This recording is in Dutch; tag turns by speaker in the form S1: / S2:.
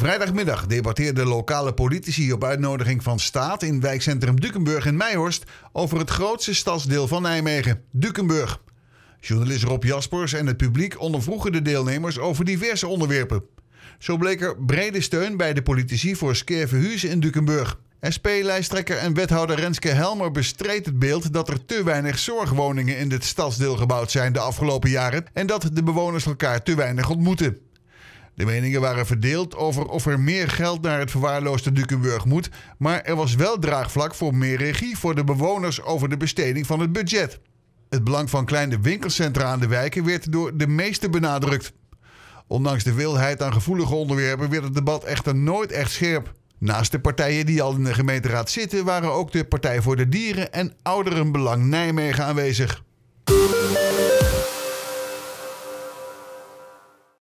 S1: Vrijdagmiddag debatteerden lokale politici op uitnodiging van staat in wijkcentrum Dukenburg in Meijhorst over het grootste stadsdeel van Nijmegen, Dukenburg. Journalist Rob Jaspers en het publiek ondervroegen de deelnemers over diverse onderwerpen. Zo bleek er brede steun bij de politici voor skeerverhuizen in Dukenburg. SP-lijsttrekker en wethouder Renske Helmer bestreed het beeld dat er te weinig zorgwoningen in dit stadsdeel gebouwd zijn de afgelopen jaren en dat de bewoners elkaar te weinig ontmoeten. De meningen waren verdeeld over of er meer geld naar het verwaarloosde Dukenburg moet, maar er was wel draagvlak voor meer regie voor de bewoners over de besteding van het budget. Het belang van kleine winkelcentra aan de wijken werd door de meesten benadrukt. Ondanks de wilheid aan gevoelige onderwerpen werd het debat echter nooit echt scherp. Naast de partijen die al in de gemeenteraad zitten, waren ook de Partij voor de Dieren en Ouderenbelang Nijmegen aanwezig.